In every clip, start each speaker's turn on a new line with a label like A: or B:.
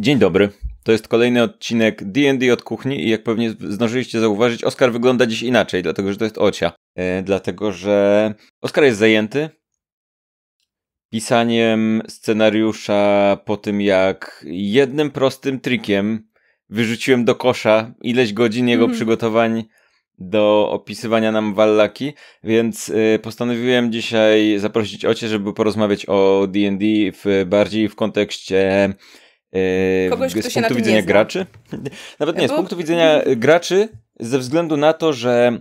A: Dzień dobry. To jest kolejny odcinek D&D od kuchni i jak pewnie zdążyliście zauważyć, Oskar wygląda dziś inaczej, dlatego że to jest Ocia. E, dlatego, że Oskar jest zajęty pisaniem scenariusza po tym, jak jednym prostym trikiem wyrzuciłem do kosza ileś godzin jego mm przygotowań do opisywania nam Wallaki, więc e, postanowiłem dzisiaj zaprosić Ocie, żeby porozmawiać o D&D w, bardziej w kontekście Yy, Kogoś, z punktu widzenia nie graczy? Nawet nie, z punktu widzenia graczy, ze względu na to, że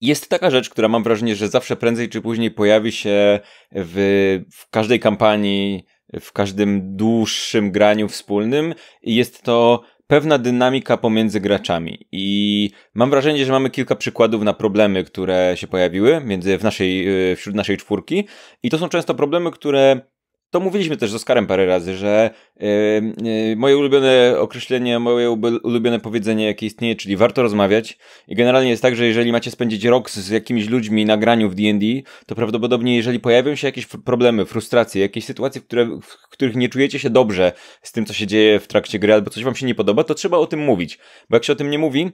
A: jest taka rzecz, która mam wrażenie, że zawsze prędzej czy później pojawi się w, w każdej kampanii, w każdym dłuższym graniu wspólnym, i jest to pewna dynamika pomiędzy graczami. I mam wrażenie, że mamy kilka przykładów na problemy, które się pojawiły między, w naszej, yy, wśród naszej czwórki. I to są często problemy, które to mówiliśmy też z Oskarem parę razy, że yy, yy, moje ulubione określenie, moje ulubione powiedzenie, jakie istnieje, czyli warto rozmawiać. I generalnie jest tak, że jeżeli macie spędzić rok z jakimiś ludźmi na graniu w DD, to prawdopodobnie, jeżeli pojawią się jakieś problemy, frustracje, jakieś sytuacje, w, które, w których nie czujecie się dobrze z tym, co się dzieje w trakcie gry, albo coś wam się nie podoba, to trzeba o tym mówić. Bo jak się o tym nie mówi,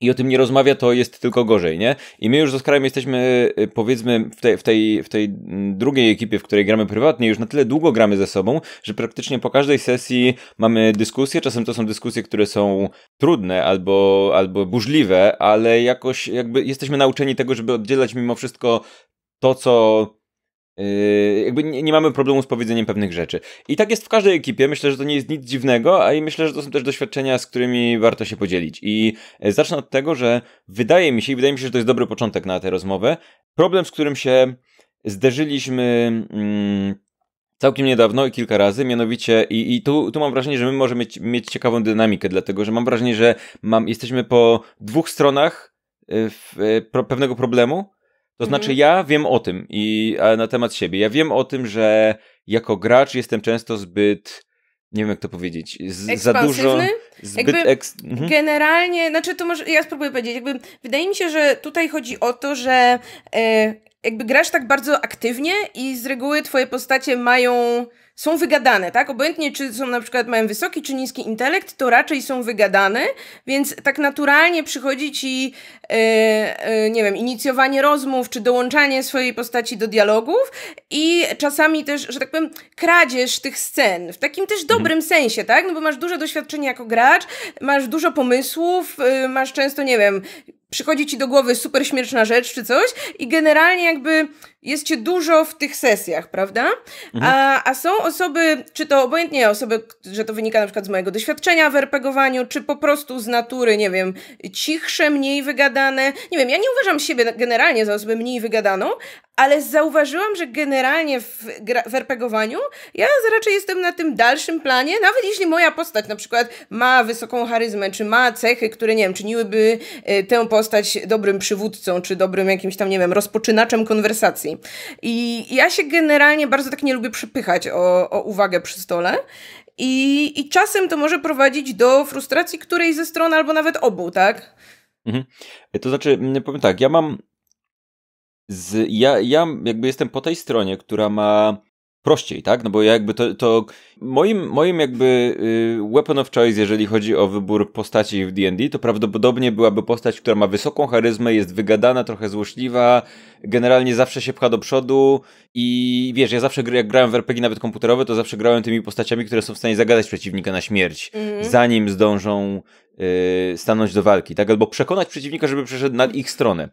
A: i o tym nie rozmawia, to jest tylko gorzej, nie? I my już z Oskarem jesteśmy, y, y, powiedzmy, w tej, w, tej, w tej mm, drugiej ekipie, w której gramy prywatnie, już na tyle długo gramy ze sobą, że praktycznie po każdej sesji mamy dyskusje. Czasem to są dyskusje, które są trudne albo, albo burzliwe, ale jakoś jakby jesteśmy nauczeni tego, żeby oddzielać mimo wszystko to, co Yy, jakby nie, nie, mamy problemu z powiedzeniem pewnych rzeczy. I tak jest w każdej ekipie. Myślę, że to nie jest nic dziwnego, a i myślę, że to są też doświadczenia, z którymi warto się podzielić. I e, zacznę od tego, że wydaje mi się, i wydaje mi się, że to jest dobry początek na tę rozmowę, problem, z którym się zderzyliśmy. Mm, całkiem niedawno i kilka razy, mianowicie i, i tu, tu mam wrażenie, że my możemy mieć, mieć ciekawą dynamikę, dlatego że mam wrażenie, że mam, jesteśmy po dwóch stronach e, w, w, e, pro, pewnego problemu to mhm. znaczy, ja wiem o tym i na temat siebie. Ja wiem o tym, że jako gracz jestem często zbyt. Nie wiem, jak to powiedzieć. Z, za dużo. Zbyt jakby eks... mhm.
B: Generalnie, znaczy to może ja spróbuję powiedzieć. Jakby, wydaje mi się, że tutaj chodzi o to, że e, jakby grasz tak bardzo aktywnie i z reguły twoje postacie mają są wygadane, tak? Obojętnie, czy są na przykład mają wysoki czy niski intelekt, to raczej są wygadane, więc tak naturalnie przychodzi ci, yy, yy, nie wiem, inicjowanie rozmów, czy dołączanie swojej postaci do dialogów i czasami też, że tak powiem, kradzież tych scen, w takim też mhm. dobrym sensie, tak? No bo masz duże doświadczenie jako gracz, masz dużo pomysłów, yy, masz często, nie wiem, przychodzi ci do głowy super śmieszna rzecz czy coś i generalnie jakby jest cię dużo w tych sesjach, prawda? Mhm. A, a, są osoby, czy to obojętnie osoby, że to wynika na przykład z mojego doświadczenia w RPGowaniu, czy po prostu z natury, nie wiem, cichsze, mniej wygadane. Nie wiem, ja nie uważam siebie generalnie za osobę mniej wygadaną, ale zauważyłam, że generalnie w, w RPGowaniu ja raczej jestem na tym dalszym planie, nawet jeśli moja postać na przykład ma wysoką charyzmę, czy ma cechy, które, nie wiem, czyniłyby y, tę postać zostać dobrym przywódcą, czy dobrym jakimś tam, nie wiem, rozpoczynaczem konwersacji. I ja się generalnie bardzo tak nie lubię przypychać o, o uwagę przy stole. I, I czasem to może prowadzić do frustracji której ze stron, albo nawet obu, tak?
A: Mhm. To znaczy, mm, powiem tak, ja mam. Z, ja, ja jakby jestem po tej stronie, która ma prościej, tak? No bo jakby to, to moim, moim jakby y, weapon of choice, jeżeli chodzi o wybór postaci w D&D, to prawdopodobnie byłaby postać, która ma wysoką charyzmę, jest wygadana, trochę złośliwa, generalnie zawsze się pcha do przodu i wiesz, ja zawsze jak grałem w RPG nawet komputerowe, to zawsze grałem tymi postaciami, które są w stanie zagadać przeciwnika na śmierć, mhm. zanim zdążą yy, stanąć do walki, tak? Albo przekonać przeciwnika, żeby przeszedł na ich stronę.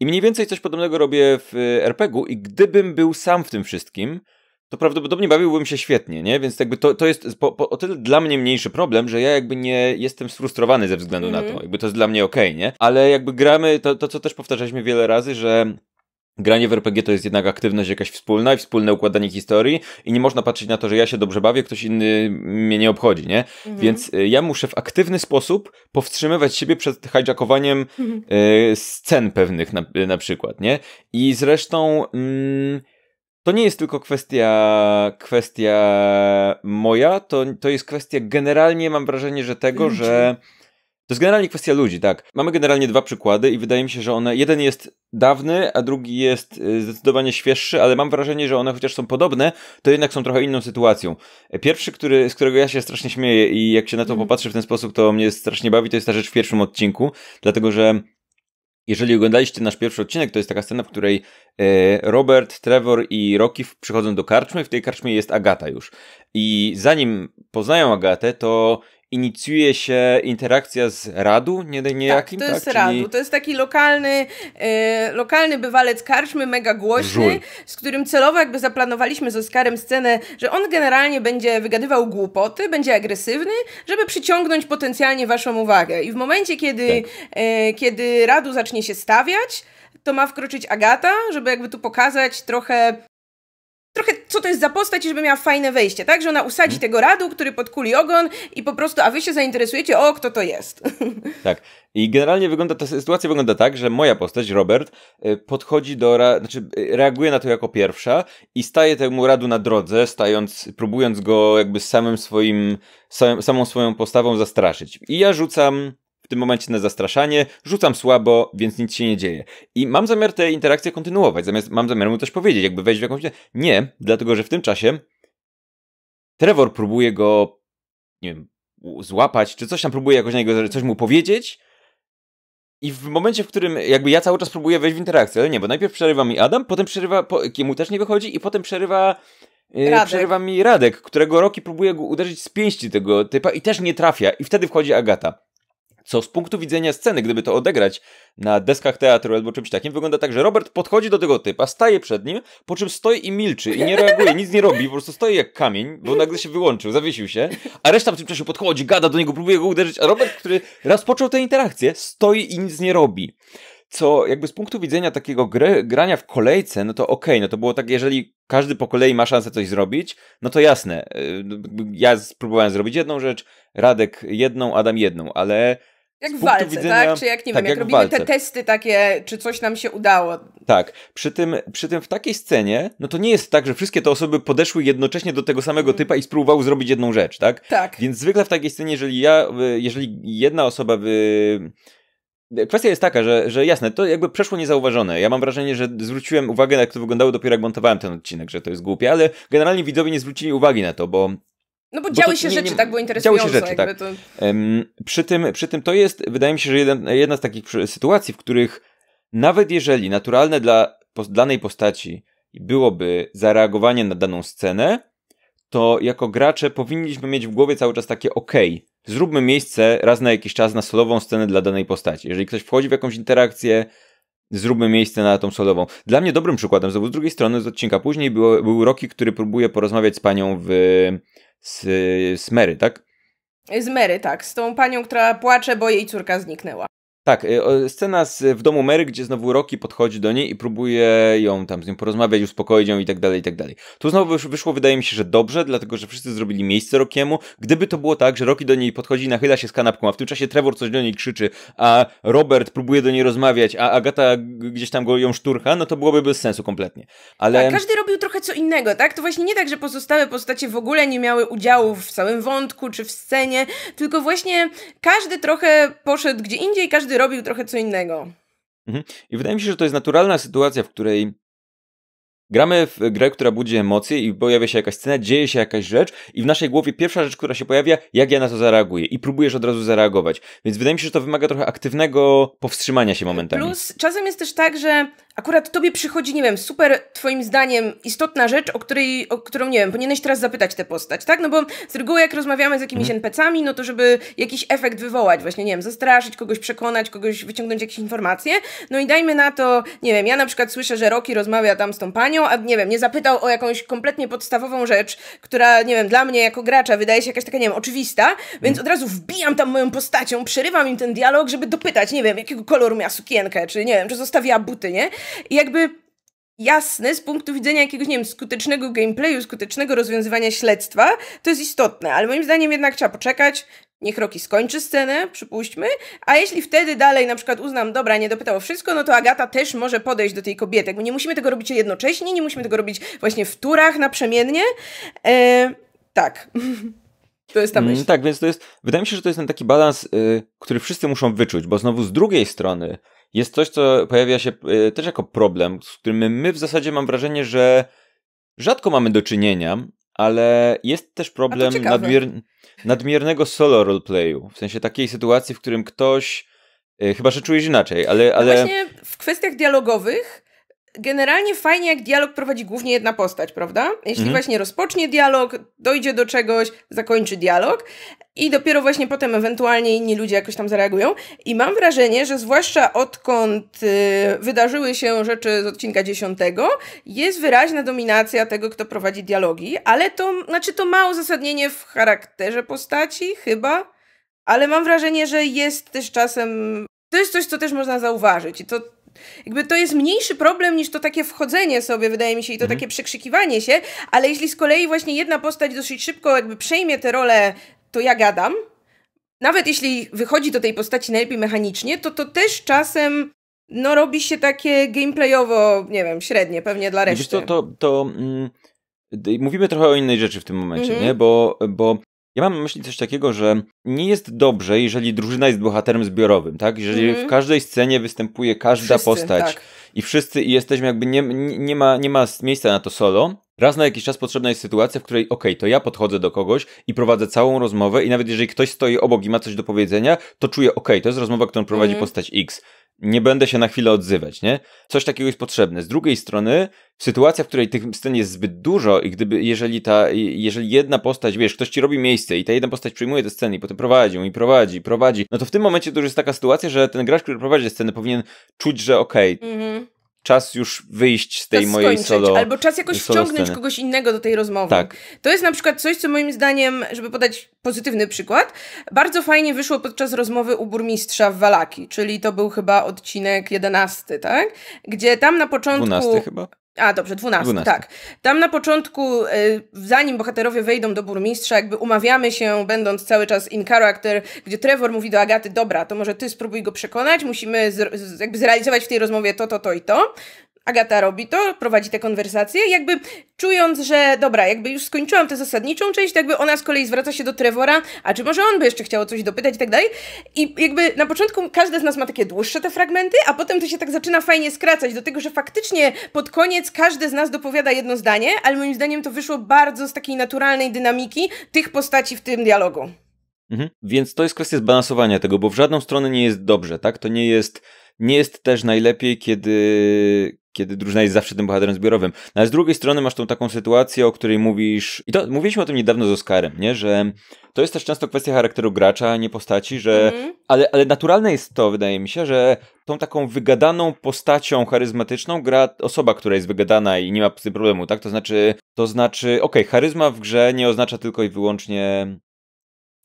A: I mniej więcej coś podobnego robię w y, RPG-u i gdybym był sam w tym wszystkim, to prawdopodobnie bawiłbym się świetnie, nie? Więc jakby to, to jest po, po, o tyle dla mnie mniejszy problem, że ja jakby nie jestem sfrustrowany ze względu mm -hmm. na to. Mhm. Jakby to jest dla mnie okej, okay, nie? Ale jakby gramy, to, to co też powtarzaliśmy wiele razy, że Granie w RPG to jest jednak aktywność jakaś wspólna i wspólne układanie historii i nie można patrzeć na to, że ja się dobrze bawię, ktoś inny mnie nie obchodzi, nie? Mhm. Więc y, ja muszę w aktywny sposób powstrzymywać siebie przed hijackowaniem mhm. y, scen pewnych na, na, przykład, nie? I zresztą... Mm, to nie jest tylko kwestia, kwestia moja, to, to jest kwestia generalnie, mam wrażenie, że tego, że. To jest generalnie kwestia ludzi, tak. Mamy generalnie dwa przykłady i wydaje mi się, że one. Jeden jest dawny, a drugi jest y, zdecydowanie świeższy, ale mam wrażenie, że one chociaż są podobne, to jednak są trochę inną sytuacją. Pierwszy, który, z którego ja się strasznie śmieję i jak się na to mhm. popatrzy w ten sposób, to mnie strasznie bawi, to jest ta rzecz w pierwszym odcinku, dlatego że jeżeli oglądaliście nasz pierwszy odcinek, to jest taka scena, w której e, Robert, Trevor i Rocky przychodzą do karczmy. W tej karczmie jest Agata już. I zanim poznają Agatę, to inicjuje się interakcja z Radu nie, niejakim? Tak, to tak? jest tak? Radu. Czyli... To
B: jest taki lokalny, e, lokalny bywalec karczmy, mega głośny, Żul. z którym celowo jakby zaplanowaliśmy z Oskarem scenę, że on generalnie będzie wygadywał głupoty, będzie agresywny, żeby przyciągnąć potencjalnie waszą uwagę. I w momencie, kiedy, tak. E, kiedy Radu zacznie się stawiać, to ma wkroczyć Agata, żeby jakby tu pokazać trochę trochę co to jest za postać, żeby miała fajne wejście, tak? Że ona usadzi mhm. tego radu, który podkuli ogon i po prostu, a wy się zainteresujecie, o, kto to jest.
A: Tak. I generalnie wygląda, ta sytuacja wygląda tak, że moja postać, Robert, y, podchodzi do, znaczy y, reaguje na to jako pierwsza i staje temu radu na drodze, stając, próbując go jakby samym swoim, samą swoją postawą zastraszyć. I ja rzucam w tym momencie na zastraszanie, rzucam słabo, więc nic się nie dzieje. I mam zamiar tę interakcję kontynuować, zamiast mam zamiar mu też powiedzieć, jakby wejść w jakąś... Nie, dlatego że w tym czasie Trevor próbuje go, nie wiem, złapać, czy coś tam próbuje jakoś na niego, coś mu powiedzieć, i w momencie, w którym jakby ja cały czas próbuję wejść w interakcję, ale nie, bo najpierw przerywa mi Adam, potem przerywa, po, mu też nie wychodzi i potem przerywa, yy, przerywa mi Radek, którego Roki próbuje uderzyć z pięści tego typa i też nie trafia i wtedy wchodzi Agata. Co z punktu widzenia sceny, gdyby to odegrać na deskach teatru albo czymś takim, wygląda tak, że Robert podchodzi do tego typa, staje przed nim, po czym stoi i milczy i nie reaguje, nic nie robi, po prostu stoi jak kamień, bo nagle się wyłączył, zawiesił się, a reszta w tym czasie podchodzi, gada do niego, próbuje go uderzyć, a Robert, który rozpoczął tę interakcję, stoi i nic nie robi. Co jakby z punktu widzenia takiego gry, grania w kolejce, no to okej, okay, no to było tak, jeżeli każdy po kolei ma szansę coś zrobić, no to jasne. Y, ja spróbowałem zrobić jedną rzecz, Radek jedną, Adam jedną, ale
B: jak w walce, widzenia, tak? Czy jak, nie tak, wiem, jak, jak robimy te testy takie, czy coś nam się udało.
A: Tak. Przy tym, przy tym w takiej scenie, no to nie jest tak, że wszystkie te osoby podeszły jednocześnie do tego samego mm. typa i spróbowały zrobić jedną rzecz, tak? Tak. Więc zwykle w takiej scenie, jeżeli ja, y, jeżeli jedna osoba by... Kwestia jest taka, że, że jasne, to jakby przeszło niezauważone. Ja mam wrażenie, że zwróciłem uwagę, jak to wyglądało dopiero jak montowałem ten odcinek, że to jest głupie, ale generalnie widzowie nie zwrócili uwagi na to, bo
B: no bo, bo działy się nie, rzeczy, nie, tak? Było interesujące. się rzeczy, tak. To...
A: Um, przy, tym, przy tym to jest, wydaje mi się, że jeden, jedna z takich sytuacji, w których nawet jeżeli naturalne dla danej postaci byłoby zareagowanie na daną scenę, to jako gracze powinniśmy mieć w głowie cały czas takie ok, zróbmy miejsce raz na jakiś czas na solową scenę dla danej postaci. Jeżeli ktoś wchodzi w jakąś interakcję, zróbmy miejsce na tą solową. Dla mnie dobrym przykładem, znowu z drugiej strony z odcinka później, było, był Roki, który próbuje porozmawiać z panią w z, z Mary, tak?
B: Z Mary, tak. Z tą panią, która płacze, bo jej córka zniknęła.
A: Tak, y, scena z, w domu Mary, gdzie znowu Rocky podchodzi do niej i próbuje ją tam z nią porozmawiać, uspokoić ją i tak dalej, i tak dalej. Tu znowu wyszło, wydaje mi się, że dobrze, dlatego że wszyscy zrobili miejsce Rokiemu. Gdyby to było tak, że Rocky do niej podchodzi i nachyla się z kanapką, a w tym czasie Trevor coś do niej krzyczy, a Robert próbuje do niej rozmawiać, a Agata gdzieś tam go ją szturcha, no to byłoby bez sensu kompletnie. Ale... A każdy
B: robił trochę co innego, tak? To właśnie nie tak, że pozostałe postacie w ogóle nie miały udziału w całym wątku czy w scenie, tylko właśnie każdy trochę poszedł gdzie indziej, każdy robił trochę co innego.
A: Mhm. I wydaje mi się, że to jest naturalna sytuacja, w której Gramy w grę, która budzi emocje i pojawia się jakaś scena, dzieje się jakaś rzecz i w naszej głowie pierwsza rzecz, która się pojawia, jak ja na to zareaguję i próbujesz od razu zareagować. Więc wydaje mi się, że to wymaga trochę aktywnego powstrzymania się momentami. Plus
B: czasem jest też tak, że akurat tobie przychodzi, nie wiem, super twoim zdaniem istotna rzecz, o której, o którą, nie wiem, powinieneś teraz zapytać tę postać, tak? No bo z reguły jak rozmawiamy z jakimiś mhm. NPC-ami, no to żeby jakiś efekt wywołać, właśnie, nie wiem, zastraszyć, kogoś przekonać, kogoś wyciągnąć jakieś informacje, no i dajmy na to, nie wiem, ja na przykład słyszę, że Rocky rozmawia tam z tą panią, a nie wiem, nie zapytał o jakąś kompletnie podstawową rzecz, która, nie wiem, dla mnie jako gracza wydaje się jakaś taka, nie wiem, oczywista, więc mhm. od razu wbijam tam moją postacią, przerywam im ten dialog, żeby dopytać, nie wiem, jakiego koloru miała sukienkę, czy nie wiem, czy zostawiła buty, nie? I jakby jasne z punktu widzenia jakiegoś, nie wiem, skutecznego gameplayu, skutecznego rozwiązywania śledztwa, to jest istotne, ale moim zdaniem jednak trzeba poczekać, niech Roki skończy scenę, przypuśćmy, a jeśli wtedy dalej na przykład uznam, dobra, nie dopytało wszystko, no to Agata też może podejść do tej kobiety. Jakby nie musimy tego robić jednocześnie, nie musimy tego robić właśnie w turach naprzemiennie. Eee, tak. To jest ta mm, myśl. Mm,
A: tak, więc to jest, wydaje mi się, że to jest ten taki balans, y, który wszyscy muszą wyczuć, bo znowu z drugiej strony jest coś, co pojawia się e, też jako problem, z którym my w zasadzie mam wrażenie, że rzadko mamy do czynienia, ale jest też problem nadmier nadmiernego solo roleplayu. W sensie takiej sytuacji, w którym ktoś. E, chyba, że czujesz inaczej, ale. No ale... No właśnie
B: w kwestiach dialogowych generalnie fajnie, jak dialog prowadzi głównie jedna postać, prawda? Jeśli mhm. właśnie rozpocznie dialog, dojdzie do czegoś, zakończy dialog i dopiero właśnie potem ewentualnie inni ludzie jakoś tam zareagują. I mam wrażenie, że zwłaszcza odkąd y, wydarzyły się rzeczy z odcinka 10, jest wyraźna dominacja tego, kto prowadzi dialogi, ale to, znaczy to ma uzasadnienie w charakterze postaci, chyba. Ale mam wrażenie, że jest też czasem. To jest coś, co też można zauważyć. I to jakby to jest mniejszy problem niż to takie wchodzenie sobie, wydaje mi się, i to mhm. takie przekrzykiwanie się, ale jeśli z kolei właśnie jedna postać dosyć szybko jakby przejmie tę rolę, to ja gadam, nawet jeśli wychodzi do tej postaci najlepiej mechanicznie, to to też czasem no robi się takie gameplayowo, nie wiem, średnie pewnie dla reszty. Wiesz, to,
A: to, to mm, mówimy trochę o innej rzeczy w tym momencie, mhm. nie? Bo, bo ja mam na myśli coś takiego, że nie jest dobrze, jeżeli drużyna jest bohaterem zbiorowym, tak? Jeżeli mm -hmm. w każdej scenie występuje każda wszyscy, postać tak. i wszyscy i jesteśmy jakby nie, nie, ma, nie ma miejsca na to solo, Raz na jakiś czas potrzebna jest sytuacja, w której okej, okay, to ja podchodzę do kogoś i prowadzę całą rozmowę i nawet jeżeli ktoś stoi obok i ma coś do powiedzenia, to czuję okej, okay, to jest rozmowa, którą prowadzi mm. postać X nie będę się na chwilę odzywać, nie? Coś takiego jest potrzebne. Z drugiej strony, sytuacja, w której tych scen jest zbyt dużo i gdyby, jeżeli ta, jeżeli jedna postać, wiesz, ktoś ci robi miejsce i ta jedna postać przyjmuje te sceny i potem prowadzi i prowadzi, i prowadzi, no to w tym momencie to już jest taka sytuacja, że ten gracz, który prowadzi te sceny powinien czuć, że okej, okay, mm -hmm czas już wyjść z tej czas mojej skończyć, solo, Albo czas jakoś wciągnąć sceny. kogoś
B: innego do tej rozmowy. Tak. To jest na przykład coś, co moim zdaniem, żeby podać pozytywny przykład, bardzo fajnie wyszło podczas rozmowy u burmistrza w Walaki, czyli to był chyba odcinek 11, tak? Gdzie tam na początku... 12 chyba? A, dobrze, 12, 12, tak. Tam na początku, y, zanim bohaterowie wejdą do burmistrza, jakby umawiamy się, będąc cały czas in character, gdzie Trevor mówi do Agaty, dobra, to może ty spróbuj go przekonać, musimy z, jakby zrealizować w tej rozmowie to, to, to i to. Agata robi to, prowadzi te konwersacje, jakby czując, że dobra, jakby już skończyłam tę zasadniczą część, to jakby ona z kolei zwraca się do Trevora, a czy może on by jeszcze chciał coś dopytać i tak dalej. I jakby na początku każdy z nas ma takie dłuższe te fragmenty, a potem to się tak zaczyna fajnie skracać do tego, że faktycznie pod koniec każdy z nas dopowiada jedno zdanie, ale moim zdaniem to wyszło bardzo z takiej naturalnej dynamiki tych postaci w tym dialogu.
A: Mhm. Więc to jest kwestia zbalansowania tego, bo w żadną stronę nie jest dobrze, tak? To nie jest nie jest też najlepiej, kiedy, kiedy drużyna jest zawsze tym bohaterem zbiorowym. No, ale z drugiej strony masz tą taką sytuację, o której mówisz, i to mówiliśmy o tym niedawno z Oscarem, nie? że to jest też często kwestia charakteru gracza, nie postaci, że mhm. ale, ale naturalne jest to, wydaje mi się, że tą taką wygadaną postacią charyzmatyczną gra osoba, która jest wygadana i nie ma z tym problemu, tak? To znaczy, to znaczy, okej, okay, charyzma w grze nie oznacza tylko i wyłącznie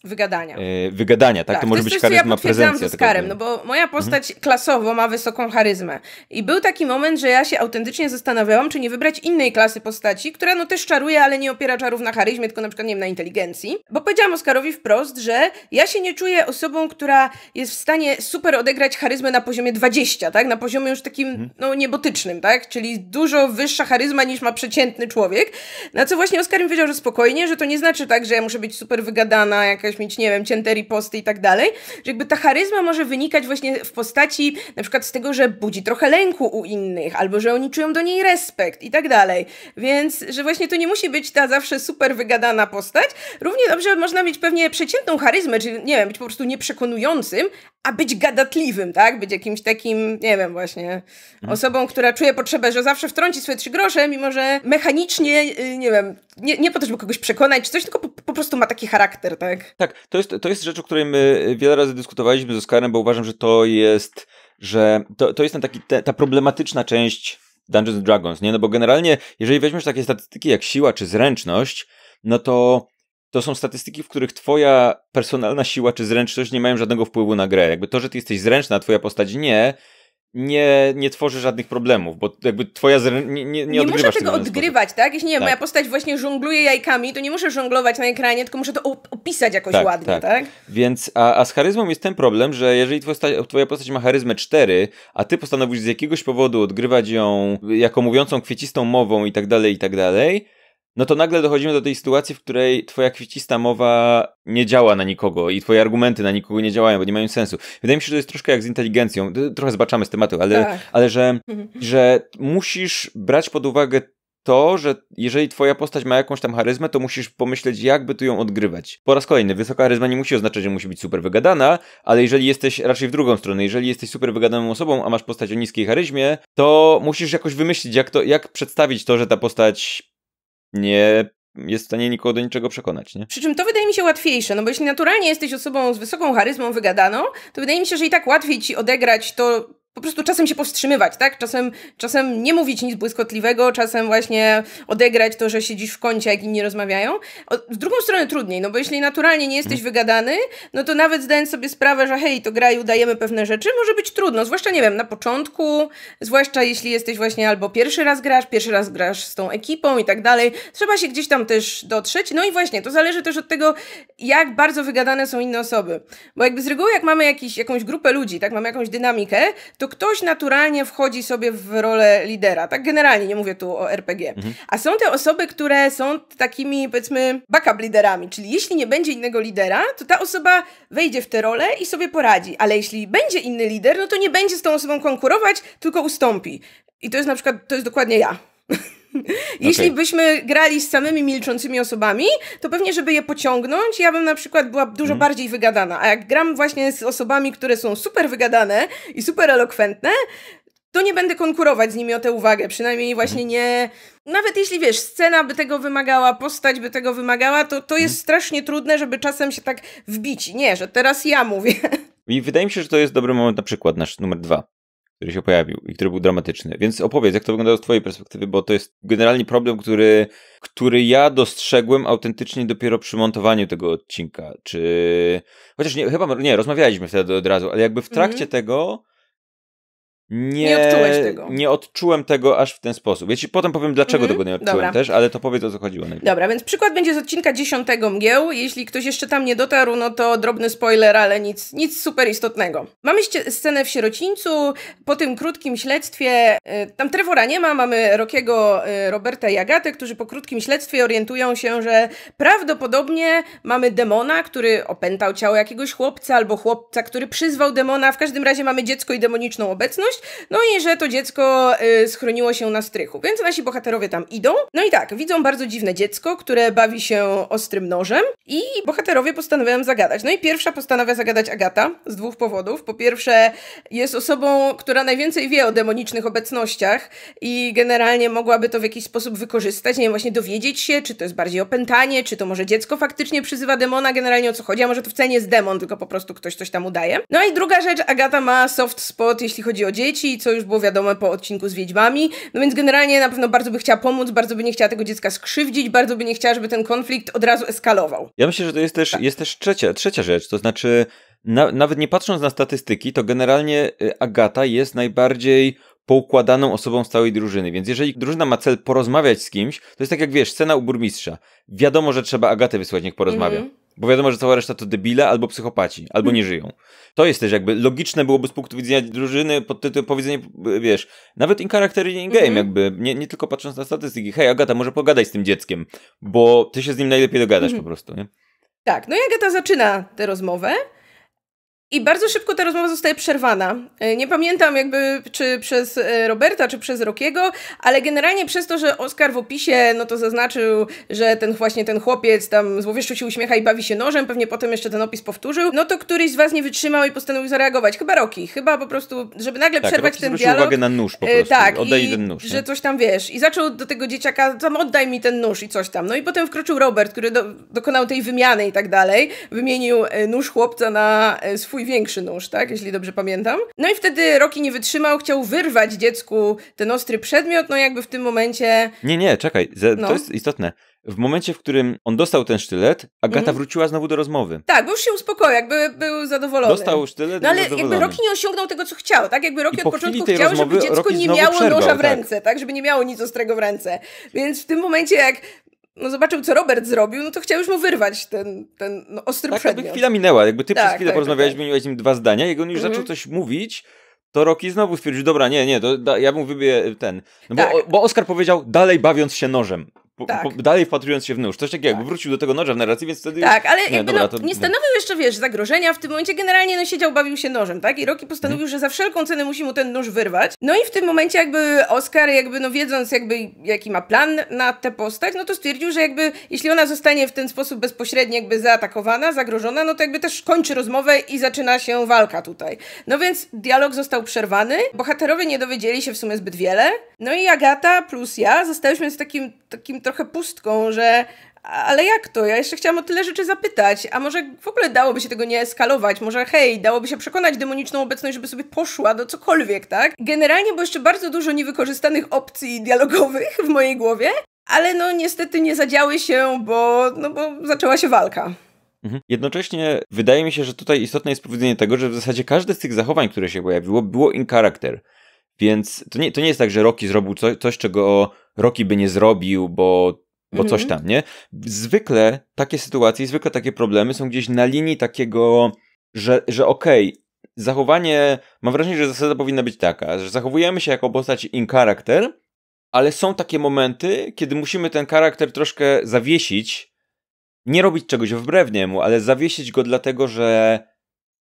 A: Wygadania. E, wygadania, tak? tak? To może to być coś, charyzma, ja prezencja. Z karem, no
B: bo moja mhm. postać mhm. klasowo ma wysoką charyzmę. I był taki moment, że ja się autentycznie zastanawiałam, czy nie wybrać innej klasy postaci, która no też czaruje, ale nie opiera czarów na charyzmie, tylko na przykład, nie wiem, na inteligencji. Bo powiedziałam Oskarowi wprost, że ja się nie czuję osobą, która jest w stanie super odegrać charyzmę na poziomie 20, tak? Na poziomie już takim, mhm. no, niebotycznym, tak? Czyli dużo wyższa charyzma niż ma przeciętny człowiek. Na co właśnie Oskar mi powiedział, że spokojnie, że to nie znaczy tak, że ja muszę być super wygadana, jakaś też mieć, nie wiem, cięte riposty i tak dalej, że jakby ta charyzma może wynikać właśnie w postaci na przykład z tego, że budzi trochę lęku u innych, albo że oni czują do niej respekt i tak dalej. Więc, że właśnie to nie musi być ta zawsze super wygadana postać. Równie dobrze można mieć pewnie przeciętną charyzmę, czyli nie wiem, być po prostu nieprzekonującym, a być gadatliwym, tak? Być jakimś takim, nie wiem, właśnie mhm. osobą, która czuje potrzebę, że zawsze wtrąci swoje trzy grosze, mimo że mechanicznie, y, nie wiem, nie, nie po to, żeby kogoś przekonać czy coś, tylko po, po prostu ma taki charakter, tak?
A: Tak, to jest, to jest rzecz, o której my y, wiele razy dyskutowaliśmy z Oskarem, bo uważam, że to jest, że to, to jest ten taki, te, ta problematyczna część Dungeons and Dragons, nie? No bo generalnie, jeżeli weźmiesz takie statystyki jak siła czy zręczność, no to to są statystyki, w których twoja personalna siła czy zręczność nie mają żadnego wpływu na grę. Jakby to, że ty jesteś zręczna, a twoja postać nie, nie, nie tworzy żadnych problemów, bo jakby twoja zre... nie, nie, nie muszę tego odgrywać,
B: tak? Jeśli nie, tak. moja postać właśnie żongluje jajkami, to nie muszę żonglować na ekranie, tylko muszę to opisać jakoś tak, ładnie, tak. tak?
A: Więc, a, a z charyzmą jest ten problem, że jeżeli twoja, twoja postać ma charyzmę 4, a ty postanowisz z jakiegoś powodu odgrywać ją jako mówiącą kwiecistą mową i tak dalej, i tak dalej, no to nagle dochodzimy do tej sytuacji, w której twoja kwiecista mowa nie działa na nikogo i twoje argumenty na nikogo nie działają, bo nie mają sensu. Wydaje mi się, że to jest troszkę jak z inteligencją, trochę zbaczamy z tematu, ale, tak. ale że, mhm. że musisz brać pod uwagę to, że jeżeli twoja postać ma jakąś tam charyzmę, to musisz pomyśleć, jakby tu ją odgrywać. Po raz kolejny, wysoka charyzma nie musi oznaczać, że musi być super wygadana, ale jeżeli jesteś raczej w drugą stronę, jeżeli jesteś super wygadaną osobą, a masz postać o niskiej charyzmie, to musisz jakoś wymyślić, jak, to, jak przedstawić to, że ta postać nie jest w stanie nikogo do niczego przekonać, nie? Przy
B: czym to wydaje mi się łatwiejsze, no bo jeśli naturalnie jesteś osobą z wysoką charyzmą wygadaną, to wydaje mi się, że i tak łatwiej ci odegrać to, po prostu czasem się powstrzymywać, tak? Czasem, czasem nie mówić nic błyskotliwego, czasem właśnie odegrać to, że siedzisz w kącie, jak inni rozmawiają. O, z drugą strony trudniej, no bo jeśli naturalnie nie jesteś mhm. wygadany, no to nawet zdając sobie sprawę, że hej, to graj, udajemy pewne rzeczy, może być trudno, zwłaszcza, nie wiem, na początku, zwłaszcza jeśli jesteś właśnie albo pierwszy raz grasz, pierwszy raz grasz z tą ekipą i tak dalej. Trzeba się gdzieś tam też dotrzeć, no i właśnie, to zależy też od tego, jak bardzo wygadane są inne osoby. Bo jakby z reguły, jak mamy jakiś, jakąś grupę ludzi, tak, mamy jakąś dynamikę, to ktoś naturalnie wchodzi sobie w rolę lidera. Tak generalnie, nie mówię tu o RPG. Mhm. A są te osoby, które są takimi, powiedzmy, backup liderami, czyli jeśli nie będzie innego lidera, to ta osoba wejdzie w tę rolę i sobie poradzi. Ale jeśli będzie inny lider, no to nie będzie z tą osobą konkurować, tylko ustąpi. I to jest na przykład, to jest dokładnie ja. Jeśli okay. byśmy grali z samymi milczącymi osobami, to pewnie, żeby je pociągnąć, ja bym na przykład była dużo mm. bardziej wygadana. A jak gram właśnie z osobami, które są super wygadane i super elokwentne, to nie będę konkurować z nimi o tę uwagę. Przynajmniej właśnie mhm. nie. Nawet jeśli wiesz, scena by tego wymagała, postać by tego wymagała, to, to jest mhm. strasznie trudne, żeby czasem się tak wbić. Nie, że teraz ja mówię.
A: I wydaje mi się, że to jest dobry moment na przykład nasz numer dwa który się pojawił i który był dramatyczny. Więc opowiedz, jak to wyglądało z Twojej perspektywy, bo to jest generalnie problem, który, który ja dostrzegłem autentycznie dopiero przy montowaniu tego odcinka. Czy. Chociaż nie, chyba nie, rozmawialiśmy wtedy od razu, ale jakby w trakcie mm -hmm. tego nie, nie odczułeś tego. Nie odczułem tego aż w ten sposób. Ja ci potem powiem, dlaczego mm, tego nie odczułem dobra. też, ale to powiedz o co chodziło. Najpierw.
B: Dobra, więc przykład będzie z odcinka 10 Mgieł. Jeśli ktoś jeszcze tam nie dotarł, no to drobny spoiler, ale nic, nic super istotnego. Mamy scenę w sierocińcu, po tym krótkim śledztwie, y, tam Trevora nie ma, mamy Rokiego y, Roberta i Agatę, którzy po krótkim śledztwie orientują się, że prawdopodobnie mamy demona, który opętał ciało jakiegoś chłopca, albo chłopca, który przyzwał demona. W każdym razie mamy dziecko i demoniczną obecność no i że to dziecko y, schroniło się na strychu. Więc nasi bohaterowie tam idą. No i tak, widzą bardzo dziwne dziecko, które bawi się ostrym nożem i bohaterowie postanawiają zagadać. No i pierwsza postanawia zagadać Agata z dwóch powodów. Po pierwsze jest osobą, która najwięcej wie o demonicznych obecnościach i generalnie mogłaby to w jakiś sposób wykorzystać, nie wiem, właśnie dowiedzieć się, czy to jest bardziej opętanie, czy to może dziecko faktycznie przyzywa demona, generalnie o co chodzi, a może to wcale nie jest demon, tylko po prostu ktoś coś tam udaje. No i druga rzecz, Agata ma soft spot, jeśli chodzi o dzieci, dzieci, co już było wiadome po odcinku z Wiedźmami. No więc generalnie na pewno bardzo by chciała pomóc, bardzo by nie chciała tego dziecka skrzywdzić, bardzo by nie chciała, żeby ten konflikt od razu eskalował.
A: Ja myślę, że to jest też, tak. jest też trzecia, trzecia rzecz, to znaczy na, nawet nie patrząc na statystyki, to generalnie y, Agata jest najbardziej poukładaną osobą z całej drużyny. Więc jeżeli drużyna ma cel porozmawiać z kimś, to jest tak jak wiesz, scena u burmistrza. Wiadomo, że trzeba Agatę wysłać, niech porozmawia. Mm -hmm bo wiadomo, że cała reszta to debile albo psychopaci, albo nie żyją. To jest też jakby logiczne byłoby z punktu widzenia drużyny, pod tytułem powiedzenie, e, wiesz, nawet in character in game, mm -hmm. jakby, nie, nie tylko patrząc na statystyki, hej Agata, może pogadaj z tym dzieckiem, bo ty się z nim najlepiej dogadasz mm -hmm. po prostu, nie?
B: Tak, no i Agata zaczyna tę rozmowę, i bardzo szybko ta rozmowa zostaje przerwana. E, nie pamiętam jakby czy przez e, Roberta, czy przez Rokiego, ale generalnie przez to, że Oskar w opisie no to zaznaczył, że ten właśnie ten chłopiec tam złowieszczu się uśmiecha i bawi się nożem, pewnie potem jeszcze ten opis powtórzył, no to któryś z was nie wytrzymał i postanowił zareagować. Chyba Roki, chyba po prostu, żeby nagle tak, przerwać Rocky ten dialog. uwagę na nóż po e, prostu, tak, oddaj i, ten nóż. Nie? No. Że coś tam wiesz. I zaczął do tego dzieciaka, tam oddaj mi ten nóż i coś tam. No i potem wkroczył Robert, który do, dokonał tej wymiany i tak dalej. Wymienił nóż chłopca na swój swój większy nóż, tak? Jeśli dobrze pamiętam. No i wtedy Roki nie wytrzymał, chciał wyrwać dziecku ten ostry przedmiot, no jakby w tym momencie...
A: Nie, nie, czekaj, to no. jest istotne w momencie, w którym on dostał ten sztylet, Agata mhm. wróciła znowu do rozmowy.
B: Tak, bo już się uspokoił, jakby był zadowolony. Dostał sztylet, No ale jakby Roki nie osiągnął tego, co chciał, tak? Jakby Roki od początku chciał, żeby dziecko Rocky nie miało przerwał, noża w tak. ręce, tak? Żeby nie miało nic ostrego w ręce. Więc w tym momencie, jak no zobaczył, co Robert zrobił, no to chciał już mu wyrwać ten, ten no, ostry tak, przedmiot. Tak, chwila minęła.
A: Jakby ty tak, przez chwilę tak, porozmawiałeś, tak. miałeś nim dwa zdania, jak on już zaczął mhm. coś mówić, to Rocky znowu stwierdził, dobra, nie, nie, to, da, ja mu wybiję ten. No tak. bo Oskar powiedział, dalej bawiąc się nożem po, tak. po, dalej wpatrując się w nóż. Coś takiego, tak. wrócił do tego noża w narracji, więc wtedy... Tak, ale nie, dobra, no, to... nie stanowił
B: jeszcze, wiesz, zagrożenia w tym momencie. Generalnie no, siedział, bawił się nożem, tak? I Rocky postanowił, hmm. że za wszelką cenę musi mu ten nóż wyrwać. No i w tym momencie jakby Oscar, jakby no wiedząc jakby jaki ma plan na tę postać, no to stwierdził, że jakby jeśli ona zostanie w ten sposób bezpośrednio jakby zaatakowana, zagrożona, no to jakby też kończy rozmowę i zaczyna się walka tutaj. No więc dialog został przerwany. Bohaterowie nie dowiedzieli się w sumie zbyt wiele. No i Agata plus ja zostałyśmy z takim takim trochę pustką, że ale jak to? Ja jeszcze chciałam o tyle rzeczy zapytać. A może w ogóle dałoby się tego nie eskalować? Może hej, dałoby się przekonać demoniczną obecność, żeby sobie poszła do cokolwiek, tak? Generalnie było jeszcze bardzo dużo niewykorzystanych opcji dialogowych w mojej głowie, ale no niestety nie zadziały się, bo, no, bo zaczęła się walka.
A: Mhm. Jednocześnie wydaje mi się, że tutaj istotne jest powiedzenie tego, że w zasadzie każde z tych zachowań, które się pojawiło, było in character. Więc to nie, to nie jest tak, że Rocky zrobił coś, coś czego Rocky by nie zrobił, bo, bo mhm. coś tam, nie? Zwykle takie sytuacje, zwykle takie problemy są gdzieś na linii takiego, że, że okej, okay, zachowanie, mam wrażenie, że zasada powinna być taka, że zachowujemy się jako postać in character, ale są takie momenty, kiedy musimy ten charakter troszkę zawiesić, nie robić czegoś wbrew niemu, ale zawiesić go dlatego, że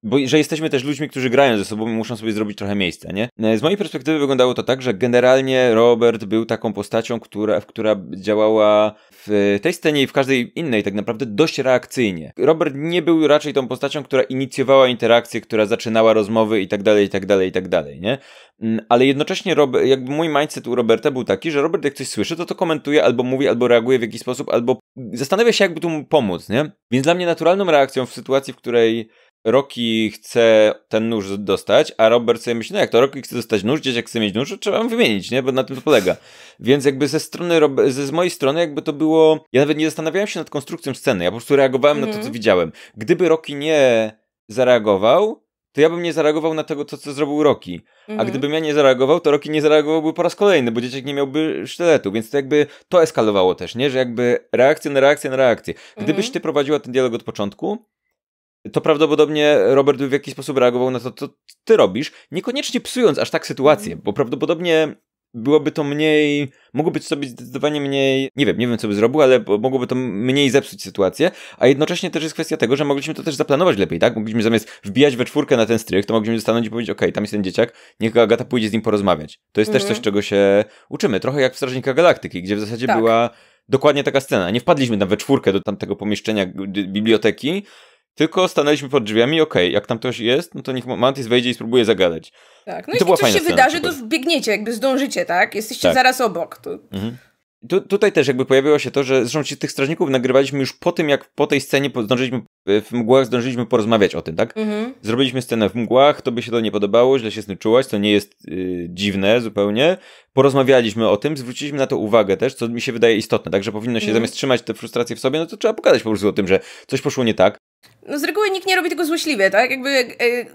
A: bo że jesteśmy też ludźmi, którzy grają ze sobą i muszą sobie zrobić trochę miejsca, nie? E, z mojej perspektywy wyglądało to tak, że generalnie Robert był taką postacią, która, która działała w tej scenie i w każdej innej tak naprawdę dość reakcyjnie. Robert nie był raczej tą postacią, która inicjowała interakcję, która zaczynała rozmowy i tak dalej, i tak dalej, i tak dalej, nie? Mm, ale jednocześnie Robert, jakby mój mindset u Roberta był taki, że Robert jak coś słyszy, to to komentuje, albo mówi, albo reaguje w jakiś sposób, albo zastanawia się, jakby tu mu pomóc, nie? Więc dla mnie naturalną reakcją w sytuacji, w której Rocky chce ten nóż dostać, a Robert sobie myśli, no jak to Rocky chce dostać nóż, dziecko chce mieć nóż, to trzeba mu wymienić, nie? Bo na tym to polega. Więc jakby ze strony, ze, z mojej strony jakby to było, ja nawet nie zastanawiałem się nad konstrukcją sceny, ja po prostu reagowałem mm. na to, co mhm. widziałem. Gdyby Rocky nie zareagował, to ja bym nie zareagował na tego, co, co zrobił Rocky. Mm. A mhm. gdybym ja nie zareagował, to Rocky nie zareagowałby po raz kolejny, bo dzieciak nie miałby sztyletu, więc to jakby to eskalowało też, nie? Że jakby reakcja na reakcję na reakcję. Gdybyś mhm. ty prowadziła ten dialog od początku, to prawdopodobnie Robert by w jakiś sposób reagował na to, co ty robisz, niekoniecznie psując aż tak sytuację, bo prawdopodobnie byłoby to mniej, mogłoby to być zdecydowanie mniej, nie wiem, nie wiem co by zrobił, ale mogłoby to mniej zepsuć sytuację, a jednocześnie też jest kwestia tego, że mogliśmy to też zaplanować lepiej, tak? Mogliśmy zamiast wbijać we czwórkę na ten strych, to mogliśmy zastanowić i powiedzieć, okej, okay, tam jest ten dzieciak, niech Agata pójdzie z nim porozmawiać. To jest też mhm. coś, czego się uczymy, trochę jak w Strażnika Galaktyki, gdzie w zasadzie tak. była dokładnie taka scena. Nie wpadliśmy tam we czwórkę do tamtego pomieszczenia biblioteki, tylko stanęliśmy pod drzwiami, okej, okay, jak tam ktoś jest, no to niech Mantis wejdzie i spróbuje zagadać.
B: Tak, no i to jeśli coś się wydarzy, to biegniecie, jakby zdążycie, tak? Jesteście tak. zaraz obok. To...
A: Mhm. Tu, tutaj też jakby pojawiło się to, że zresztą tych strażników nagrywaliśmy już po tym, jak po tej scenie zdążyliśmy, e, w mgłach zdążyliśmy porozmawiać o tym, tak? Mhm. Zrobiliśmy scenę w mgłach, to by się to nie podobało, źle się czułaś, to nie jest yy, dziwne zupełnie. Porozmawialiśmy o tym, zwróciliśmy na to uwagę też, co mi się wydaje istotne, tak? Że powinno się mhm. zamiast trzymać te frustracje w sobie, no to trzeba pogadać po prostu o tym, że coś poszło nie tak
B: no z reguły nikt nie robi tego złośliwie, tak? Jakby e,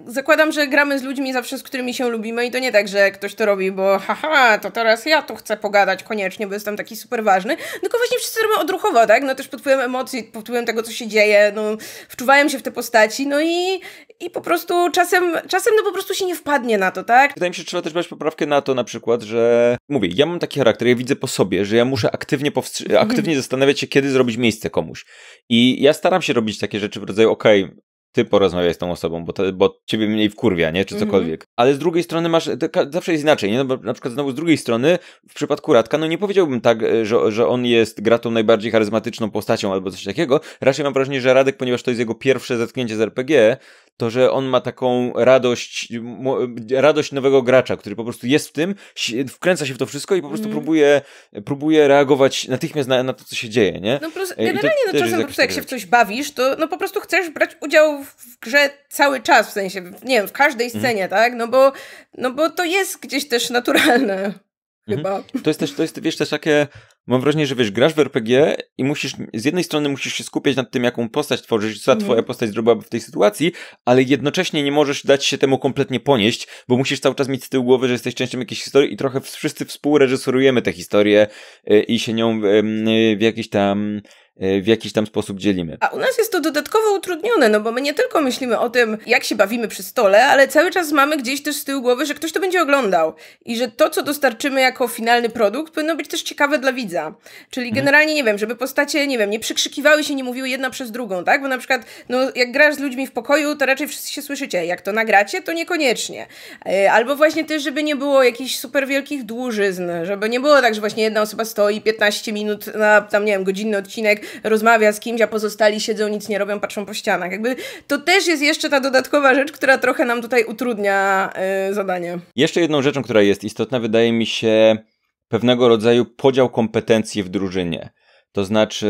B: zakładam, że gramy z ludźmi zawsze, z którymi się lubimy i to nie tak, że ktoś to robi, bo haha, to teraz ja tu chcę pogadać koniecznie, bo jestem taki super ważny, tylko właśnie wszyscy robią odruchowo, tak? No też pod wpływem emocji, pod wpływem tego, co się dzieje, no wczuwają się w te postaci, no i, i po prostu czasem, czasem no po prostu się nie wpadnie na to, tak? Wydaje mi się, że trzeba też brać poprawkę
A: na to na przykład, że mówię, ja mam taki charakter, ja widzę po sobie, że ja muszę aktywnie, powstrzy- mhm. aktywnie zastanawiać się, kiedy zrobić miejsce komuś. I ja staram się robić takie rzeczy w rodzaju, okej, okay, ty porozmawiaj z tą osobą, bo, te, bo ciebie mniej wkurwia, nie? Czy mhm. cokolwiek. Mm -hmm. Ale z drugiej strony masz, zawsze jest inaczej, nie? No, na przykład znowu z drugiej strony, w przypadku Radka, no nie powiedziałbym tak, e, że, że on jest gratą najbardziej charyzmatyczną postacią albo coś takiego. Raczej mam wrażenie, że Radek, ponieważ to jest jego pierwsze zetknięcie z RPG, to że on ma taką radość, radość nowego gracza, który po prostu jest w tym, wkręca się w to wszystko i po prostu mm. próbuje, próbuje reagować natychmiast na, na to, co się dzieje, nie? No generalnie no, czasem po prostu jak się w coś
B: bawisz, to no po prostu chcesz brać udział w grze cały czas, w sensie, nie wiem, w każdej mhm. scenie, mm. tak? No bo, no bo to jest gdzieś też naturalne. Mhm. Chyba.
A: To jest też, to jest, wiesz, też takie mam wrażenie, że wiesz, grasz w RPG i musisz, z jednej strony musisz się skupiać nad tym, jaką postać tworzysz, co mm. twoja postać zrobiłaby w tej sytuacji, ale jednocześnie nie możesz dać się temu kompletnie ponieść, bo musisz cały czas mieć z tyłu głowy, że jesteś częścią jakiejś historii i trochę wszyscy współreżyserujemy tę historię y, i się nią y, w jakiś tam y, w jakiś tam sposób dzielimy. A
B: u nas jest to dodatkowo utrudnione, no bo my nie tylko myślimy o tym, jak się bawimy przy stole, ale cały czas mamy gdzieś też z tyłu głowy, że ktoś to będzie oglądał i że to, co dostarczymy jako finalny produkt, powinno być też ciekawe dla widza widza. Czyli mhm. generalnie, nie wiem, żeby postacie, nie wiem, nie przykrzykiwały się, nie mówiły jedna przez drugą, tak? Bo na przykład, no, jak grasz z ludźmi w pokoju, to raczej wszyscy się słyszycie. Jak to nagracie, to niekoniecznie. E, albo właśnie też, żeby nie było jakichś super wielkich dłużyzn, żeby nie było tak, że właśnie jedna osoba stoi 15 minut na, tam, nie wiem, godzinny odcinek, rozmawia z kimś, a pozostali siedzą, nic nie robią, patrzą po ścianach. Jakby to też jest jeszcze ta dodatkowa rzecz, która trochę nam tutaj utrudnia e, zadanie.
A: Jeszcze jedną rzeczą, która jest istotna, wydaje mi się, pewnego rodzaju podział kompetencji w drużynie. To znaczy,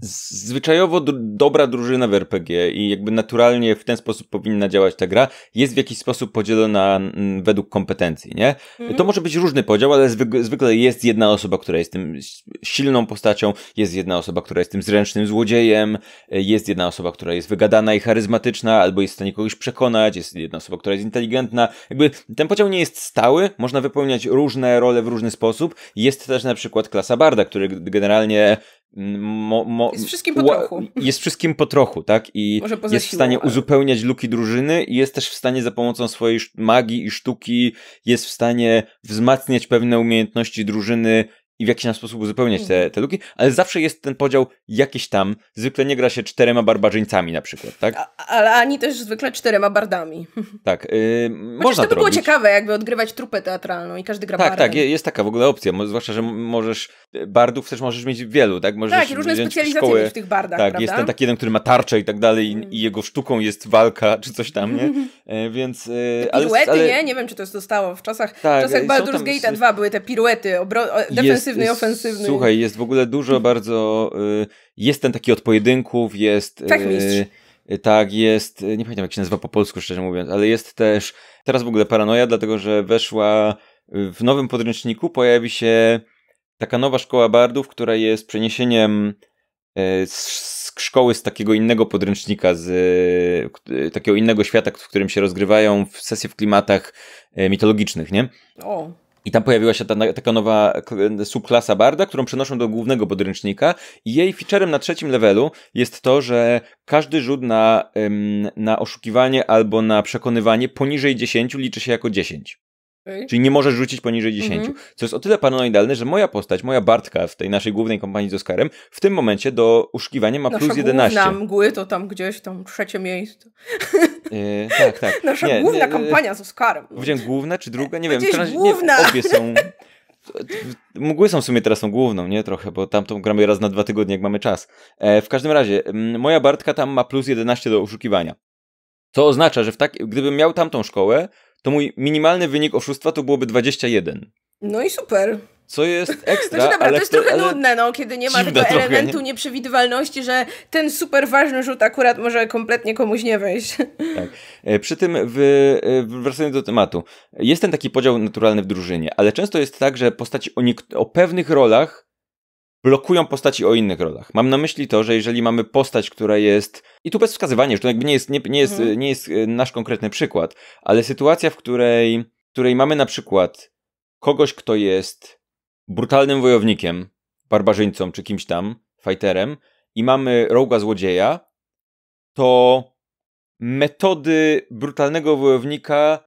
A: zwyczajowo dr dobra drużyna w RPG i jakby naturalnie w ten sposób powinna działać ta gra, jest w jakiś sposób podzielona mm, według kompetencji, nie? Mhm. To może być różny podział, ale zwykle jest jedna osoba, która jest tym silną postacią, jest jedna osoba, która jest tym zręcznym złodziejem, y, jest jedna osoba, która jest wygadana i charyzmatyczna, albo jest w stanie kogoś przekonać, jest jedna osoba, która jest inteligentna. Jakby ten podział nie jest stały, można wypełniać różne role w różny sposób. Jest też na przykład klasa barda, który generalnie Mo, mo, jest wszystkim po trochu. Jest wszystkim po trochu, tak? I jest siłą, w stanie ale... uzupełniać luki drużyny i jest też w stanie za pomocą swojej magii i sztuki jest w stanie wzmacniać pewne umiejętności drużyny i w jakiś tam sposób uzupełniać te, mhm. te luki, ale zawsze jest ten podział jakiś tam. Zwykle nie gra się czterema barbarzyńcami na przykład, tak? A,
B: ale ani też zwykle czterema bardami.
A: Tak. Yy, można Chociaż to by było robić.
B: ciekawe, jakby odgrywać trupę teatralną i każdy gra Tak, tak bardem. tak,
A: jest taka w ogóle opcja, zwłaszcza, że możesz bardów też możesz mieć wielu, tak? Możesz tak, różne specjalizacje w tych bardach, Tak, prawda? jest ten taki jeden, który ma tarczę i tak dalej i, mm. i jego sztuką jest walka czy coś tam, nie? E, więc... E, piruety, ale, ale... nie?
B: Nie wiem, czy to zostało w czasach, tak, w czasach Baldur's Gate 2 były te piruety, obro... defensywne defensywny i ofensywny. Słuchaj,
A: jest w ogóle dużo bardzo... Y, jest ten taki od pojedynków, jest... Tak, y, y, Tak, jest, nie pamiętam jak się nazywa po polsku, szczerze mówiąc, ale jest też teraz w ogóle paranoja, dlatego że weszła w nowym podręczniku, pojawi się taka nowa szkoła bardów, która jest przeniesieniem z szkoły z takiego innego podręcznika, z takiego innego świata, w którym się rozgrywają w sesje w klimatach mitologicznych, nie? O. I tam pojawiła się ta, taka nowa subklasa Barda, którą przenoszą do głównego podręcznika i jej featurem na trzecim levelu jest to, że każdy rzut na, na oszukiwanie albo na przekonywanie poniżej 10 liczy się jako 10. Okay. Czyli nie możesz rzucić poniżej 10. Mm -hmm. Co jest o tyle paranoidalne, że moja postać, moja Bartka w tej naszej głównej kompanii z Oskarem, w tym momencie do uszukiwania ma Nasza plus 11. Na
B: mgły to tam gdzieś, tam trzecie miejsce.
A: Y, tak, tak. Nasza nie, główna nie, y, y, kampania z Oscarem. Powiedziałem główna czy druga? Nie wiem. Główna. Nie, obie są... Mgły są w sumie teraz tą główną, nie? Trochę, bo tamtą gramy raz na dwa tygodnie, jak mamy czas. E, w każdym razie, moja Bartka tam ma plus 11 do oszukiwania. To oznacza, że w tak, gdybym miał tamtą szkołę, to mój minimalny wynik oszustwa to byłoby 21.
B: No i super
A: co jest no ekstra. Znaczy, dobra, ale to jest trochę ale... nudne,
B: no, kiedy nie ma tego trochę, elementu nie? nieprzewidywalności, że ten super ważny rzut akurat może kompletnie komuś nie wejść.
A: Tak. E, przy tym, w, e, wracając do tematu, jest ten taki podział naturalny w drużynie, ale często jest tak, że postaci o, o pewnych rolach blokują postaci o innych rolach. Mam na myśli to, że jeżeli mamy postać, która jest. I tu bez wskazywania, że to jakby nie jest, nie, nie jest, mhm. nie jest e, nasz konkretny przykład, ale sytuacja, w której, w której mamy na przykład kogoś, kto jest brutalnym wojownikiem, barbarzyńcą czy kimś tam, fighterem, i mamy roga złodzieja, to metody brutalnego wojownika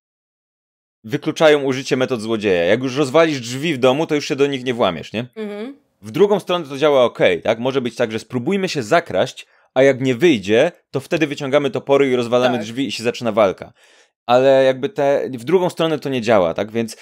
A: wykluczają użycie metod złodzieja. Jak już rozwalisz drzwi w domu, to już się do nich nie włamiesz, nie? Mhm. W drugą stronę to działa ok, tak? Może być tak, że spróbujmy się zakraść, a jak nie wyjdzie, to wtedy wyciągamy topory i rozwalamy tak. drzwi i się zaczyna walka ale jakby te, w drugą stronę to nie działa, tak? Więc.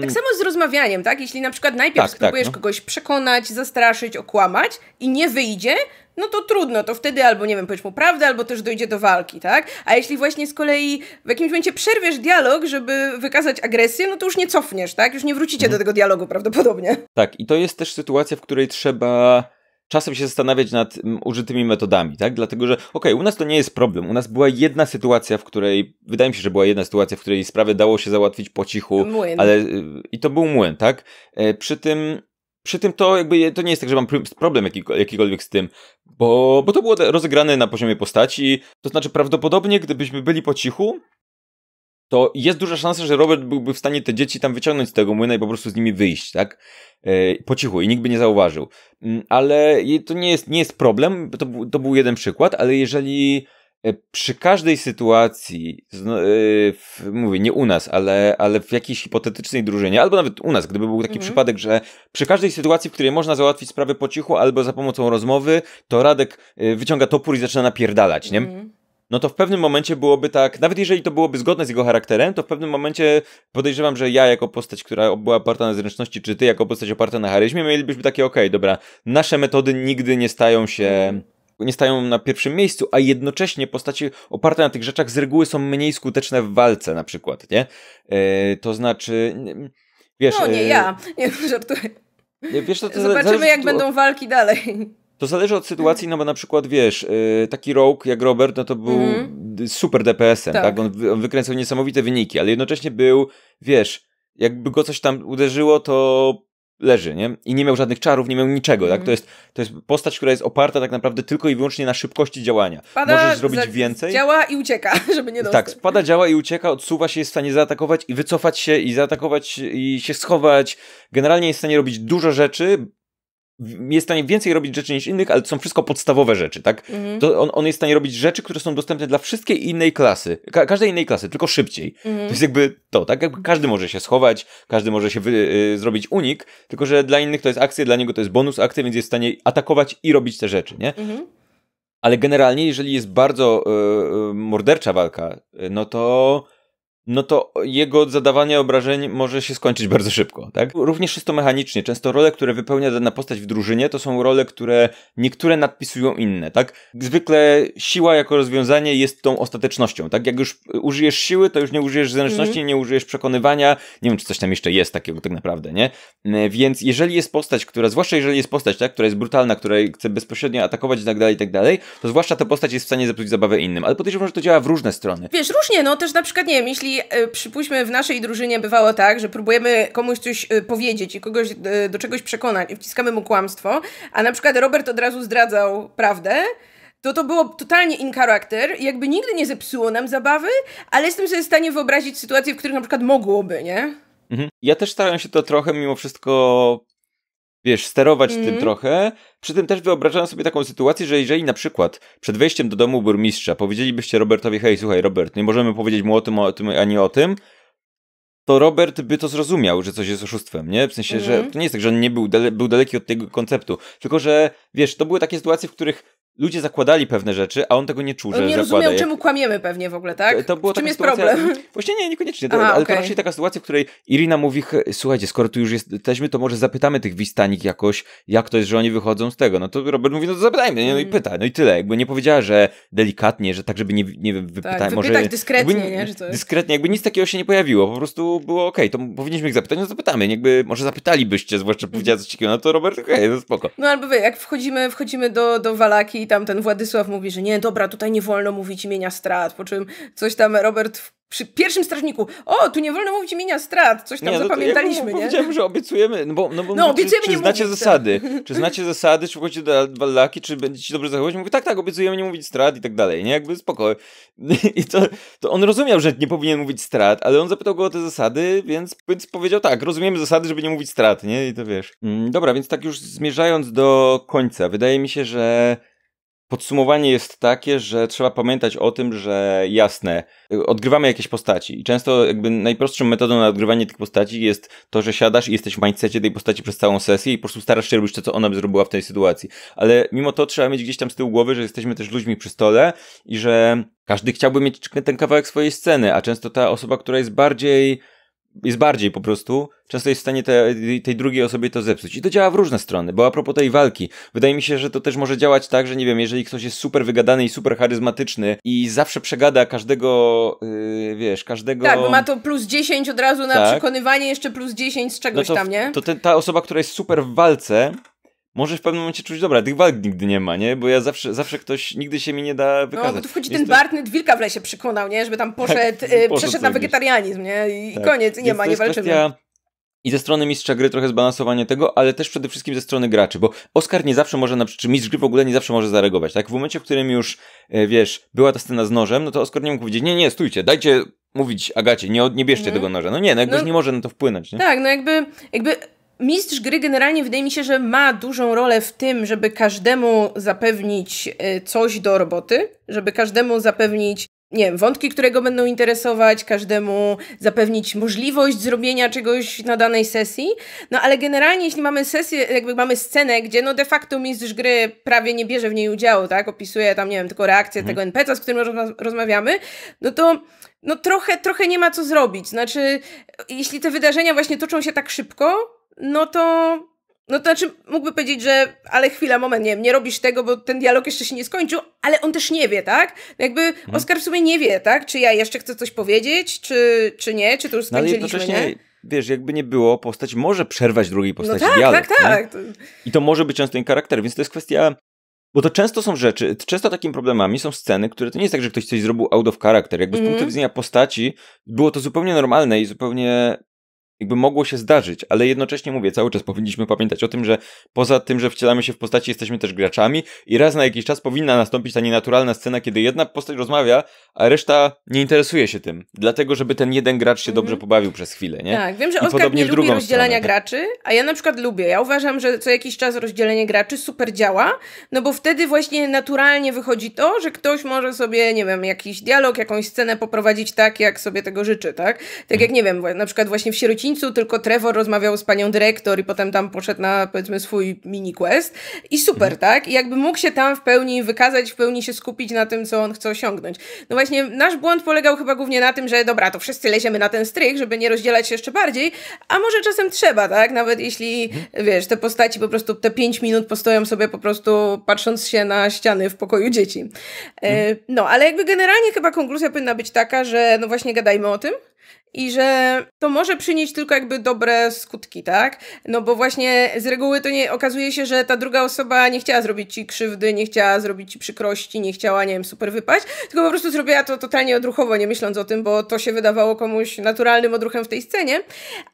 A: tak samo
B: z rozmawianiem, tak? Jeśli na przykład najpierw tak, tak spróbujesz tak, no. kogoś przekonać, zastraszyć, okłamać i nie wyjdzie, no to trudno, to wtedy albo nie wiem, powiedz mu prawdę, albo też dojdzie do walki, tak? A jeśli właśnie z kolei w jakimś momencie przerwiesz dialog, żeby wykazać agresję, no to już nie cofniesz, tak? Już nie wrócicie mhm. do tego dialogu prawdopodobnie.
A: Tak, i to jest też sytuacja, w której trzeba czasem się zastanawiać nad użytymi metodami, tak? Dlatego, że okej, okay, u nas to nie jest problem. U nas była jedna sytuacja, w której, wydaje mi się, że była jedna sytuacja, w której sprawę dało się załatwić po cichu, młyn. ale y, i to był młyn, tak? E, przy tym przy tym to jakby to nie jest tak, że mam problem jakikolwiek z tym, bo, bo to było rozegrane na poziomie postaci. To znaczy, prawdopodobnie, gdybyśmy byli po cichu, to jest duża szansa, że Robert byłby w stanie te dzieci tam wyciągnąć z tego młyna i po prostu z nimi wyjść, tak? E, po cichu i nikt by nie zauważył. Mm, ale to nie jest, nie jest problem, to, to był jeden przykład, ale jeżeli e, przy każdej sytuacji, e, w, mówię, nie u nas, ale, ale w jakiejś hipotetycznej drużynie, albo nawet u nas, gdyby był taki mhm. przypadek, że przy każdej sytuacji, w której można załatwić sprawę po cichu albo za pomocą rozmowy, to Radek wyciąga topór i zaczyna napierdalać, nie? Mhm no to w pewnym momencie byłoby tak, nawet jeżeli to byłoby zgodne z jego charakterem, to w pewnym momencie podejrzewam, że ja jako postać, która była oparta na zręczności, czy ty jako postać oparta na charyzmie, mielibyśmy takie, okej, okay, dobra, nasze metody nigdy nie stają się nie stają na pierwszym miejscu, a jednocześnie postacie oparte na tych rzeczach z reguły są mniej skuteczne w walce na przykład, nie? E, to znaczy, wiesz... No nie, e, ja,
B: nie, żartuję.
A: Wiesz, to, to Zobaczymy, jak będą
B: walki dalej.
A: To zależy od sytuacji, tak. no bo na przykład wiesz, y, taki Rogue jak Robert, no to był mhm. super DPS-em, tak? tak? On, wykręcał niesamowite wyniki, ale jednocześnie był, wiesz, jakby go coś tam uderzyło, to leży, nie? I nie miał żadnych czarów, nie miał niczego, tak? Mhm. To jest, to jest postać, która jest oparta tak naprawdę tylko i wyłącznie na szybkości działania. Pada, Możesz zrobić więcej.
B: Działa i ucieka, żeby nie dostać. Tak,
A: spada, działa i ucieka, odsuwa się, jest w stanie zaatakować i wycofać się i zaatakować i się schować. Generalnie jest w stanie robić dużo rzeczy, jest w stanie więcej robić rzeczy niż innych, ale to są wszystko podstawowe rzeczy, tak? Mhm. To on, on jest w stanie robić rzeczy, które są dostępne dla wszystkiej innej klasy, ka każdej innej klasy, tylko szybciej. Mhm. To jest jakby to, tak? Jakby każdy może się schować, każdy może się y, zrobić unik, tylko że dla innych to jest akcja, dla niego to jest bonus akcja, więc jest w stanie atakować i robić te rzeczy, nie? Mhm. Ale generalnie, jeżeli jest bardzo y, y, mordercza walka, no to no to jego zadawanie obrażeń może się skończyć bardzo szybko, tak? Również czysto mechanicznie. Często role, które wypełnia dana postać w drużynie, to są role, które niektóre nadpisują inne, tak? Zwykle siła jako rozwiązanie jest tą ostatecznością, tak? Jak już użyjesz siły, to już nie użyjesz zręczności, mm. nie użyjesz przekonywania, nie wiem, czy coś tam jeszcze jest takiego tak naprawdę, nie? E, więc jeżeli jest postać, która, zwłaszcza jeżeli jest postać, tak? Która jest brutalna, która chce bezpośrednio atakować i tak dalej, i tak dalej, to zwłaszcza ta postać jest w stanie zepsuć zabawę innym. Ale podejrzewam, że to działa w różne strony.
B: Wiesz, różnie, no też na przykład, nie wiem, jeśli Y, przypuśćmy w naszej drużynie bywało tak, że próbujemy komuś coś y, powiedzieć i kogoś y, do czegoś przekonać i wciskamy mu kłamstwo, a na przykład Robert od razu zdradzał prawdę, to to było totalnie in character, jakby nigdy nie zepsuło nam zabawy, ale jestem sobie w stanie wyobrazić sytuacje, w których na przykład mogłoby, nie?
A: Mhm. Ja też staram się to trochę mimo wszystko wiesz, sterować mm. tym mhm. trochę. Przy tym też wyobrażam sobie taką sytuację, że jeżeli na przykład przed wejściem do domu burmistrza powiedzielibyście Robertowi, hej, słuchaj, Robert, nie możemy powiedzieć mu o tym, o tym ani o tym, to Robert by to zrozumiał, że coś jest oszustwem, nie? W sensie, mm. że mhm. to nie jest tak, że on nie był, dale był daleki od tego konceptu, tylko że, wiesz, to były takie sytuacje, w których ludzie zakładali pewne rzeczy, a on tego nie czuł, no że nie zakłada. rozumiał, czemu
B: kłamiemy pewnie w ogóle, tak? To, to czym jest sytuacja... problem? Właśnie nie, niekoniecznie, Aha, ale okay. to raczej
A: taka sytuacja, w której Irina mówi, słuchajcie, skoro tu już jesteśmy, to może zapytamy tych Wistanik jakoś, jak to jest, że oni wychodzą z tego. No to Robert mówi, no to zapytajmy, no i mm. pyta, no i tyle. Jakby nie powiedziała, że delikatnie, że tak, żeby nie, nie wiem, wypytać. Tak, może dyskretnie, jakby, nie? Że to jest... Dyskretnie, jakby nic takiego się nie pojawiło, po prostu było okej, okay, to powinniśmy ich zapytać, no zapytamy, jakby może zapytalibyście, zwłaszcza powiedziała coś ciekawe, no to Robert, okej, okay, no spoko.
B: No albo wy, jak wchodzimy, wchodzimy do, do Walaki i tam ten Władysław mówi, że nie, dobra, tutaj nie wolno mówić imienia strat, po czym coś tam Robert przy pierwszym strażniku, o, tu nie wolno mówić imienia strat, coś tam nie, no zapamiętaliśmy, ja nie? Powiedziałem, że
A: obiecujemy, no bo, no bo no, mówię, obiecujemy czy, czy znacie mówić, tak. zasady, tak. czy znacie zasady, czy wchodzicie do wallaki, czy będziecie dobrze zachowywać, mówię, tak, tak, obiecujemy nie mówić strat i tak dalej, nie, jakby spokojnie. I to, to on rozumiał, że nie powinien mówić strat, ale on zapytał go o te zasady, więc, więc powiedział tak, rozumiemy zasady, żeby nie mówić strat, nie, i to wiesz. Mm, dobra, więc tak już zmierzając do końca, wydaje mi się, że Podsumowanie jest takie, że trzeba pamiętać o tym, że jasne, odgrywamy jakieś postaci i często jakby najprostszą metodą na odgrywanie tych postaci jest to, że siadasz i jesteś w mindsetie tej postaci przez całą sesję i po prostu starasz się robić to, co ona by zrobiła w tej sytuacji. Ale mimo to trzeba mieć gdzieś tam z tyłu głowy, że jesteśmy też ludźmi przy stole i że każdy chciałby mieć ten kawałek swojej sceny, a często ta osoba, która jest bardziej jest bardziej po prostu, często jest w stanie te, tej drugiej osobie to zepsuć. I to działa w różne strony, bo a propos tej walki, wydaje mi się, że to też może działać tak, że nie wiem, jeżeli ktoś jest super wygadany i super charyzmatyczny i zawsze przegada każdego, yy, wiesz, każdego... Tak, bo ma to
B: plus 10 od razu na tak. przekonywanie, jeszcze plus 10 z czegoś no to, tam, nie? To
A: te, ta osoba, która jest super w walce, możesz w pewnym momencie czuć, dobra, tych walk nigdy nie ma, nie? Bo ja zawsze, zawsze ktoś, nigdy się mi nie da wykazać. No, bo tu wchodzi ten Bartny
B: Bartnet Wilka w lesie przekonał, nie? Żeby tam tak, poszedł, tak, przeszedł na wegetarianizm, nie? I tak. koniec, nie Więc ma, nie walczymy. Kwestia...
A: I ze strony mistrza gry trochę zbalansowanie tego, ale też przede wszystkim ze strony graczy, bo Oscar nie zawsze może, przykład mistrz gry w ogóle nie zawsze może zareagować, tak? W momencie, w którym już, e, wiesz, była ta scena z nożem, no to Oscar nie mógł powiedzieć, nie, nie, stójcie, dajcie mówić Agacie, nie, nie bierzcie mm. tego noża. No nie, no no, nie może na to wpłynąć. Nie? Tak,
B: no jakby, jakby Mistrz gry generalnie wydaje mi się, że ma dużą rolę w tym, żeby każdemu zapewnić y, coś do roboty, żeby każdemu zapewnić nie wiem, wątki, które go będą interesować, każdemu zapewnić możliwość zrobienia czegoś na danej sesji. No ale generalnie, jeśli mamy sesję, jakby mamy scenę, gdzie no de facto mistrz gry prawie nie bierze w niej udziału, tak? Opisuje tam, nie wiem, tylko reakcję mhm. tego NPC-a, z którym rozma rozmawiamy, no to no trochę, trochę nie ma co zrobić. Znaczy, jeśli te wydarzenia właśnie toczą się tak szybko, no to. No to znaczy, mógłby powiedzieć, że ale chwila, moment, nie, nie robisz tego, bo ten dialog jeszcze się nie skończył, ale on też nie wie, tak? Jakby hmm. Oskar w sumie nie wie, tak? Czy ja jeszcze chcę coś powiedzieć, czy, czy nie, czy to już no, skończyliśmy, no, nie?
A: wiesz, jakby nie było, postać może przerwać drugiej no postaci no tak, dialog. tak, tak. tak. I to może być często ten charakter, więc to jest kwestia... Bo to często są rzeczy, często takimi problemami są sceny, które to nie jest tak, że ktoś coś zrobił out of character. Jakby mm. z punktu mhm. widzenia postaci było to zupełnie normalne i zupełnie jakby mogło się zdarzyć, ale jednocześnie mówię, cały czas powinniśmy pamiętać o tym, że poza tym, że wcielamy się w postaci, jesteśmy też graczami i raz na jakiś czas powinna nastąpić ta nienaturalna scena, kiedy jedna postać rozmawia, a reszta nie interesuje się tym, dlatego żeby ten jeden gracz się dobrze mhm. pobawił przez chwilę, nie? Tak, wiem, że Oskar I podobnie nie lubi rozdzielania stronę.
B: Tak? graczy, a ja na przykład lubię. Ja uważam, że co jakiś czas rozdzielenie graczy super działa, no bo wtedy właśnie naturalnie wychodzi to, że ktoś może sobie, nie wiem, jakiś dialog, jakąś scenę poprowadzić tak, jak sobie tego życzy, tak? Tak jak, mhm. nie wiem, na przykład właśnie w sierocinie tylko Trevor rozmawiał z panią dyrektor i potem tam poszedł na powiedzmy swój mini quest i super, mhm. tak? I jakby mógł się tam w pełni wykazać, w pełni się skupić na tym, co on chce osiągnąć. No właśnie, nasz błąd polegał chyba głównie na tym, że dobra, to wszyscy leziemy na ten strych, żeby nie rozdzielać się jeszcze bardziej, a może czasem trzeba, tak? Nawet jeśli, mhm. wiesz, te postaci po prostu te pięć minut postoją sobie po prostu patrząc się na ściany w pokoju dzieci. E, mhm. No, ale jakby generalnie chyba konkluzja powinna być taka, że no właśnie gadajmy o tym, i że to może przynieść tylko jakby dobre skutki, tak? No bo właśnie z reguły to nie okazuje się, że ta druga osoba nie chciała zrobić ci krzywdy, nie chciała zrobić ci przykrości, nie chciała, nie wiem, super wypaść, tylko po prostu zrobiła to totalnie odruchowo, nie myśląc o tym, bo to się wydawało komuś naturalnym odruchem w tej scenie.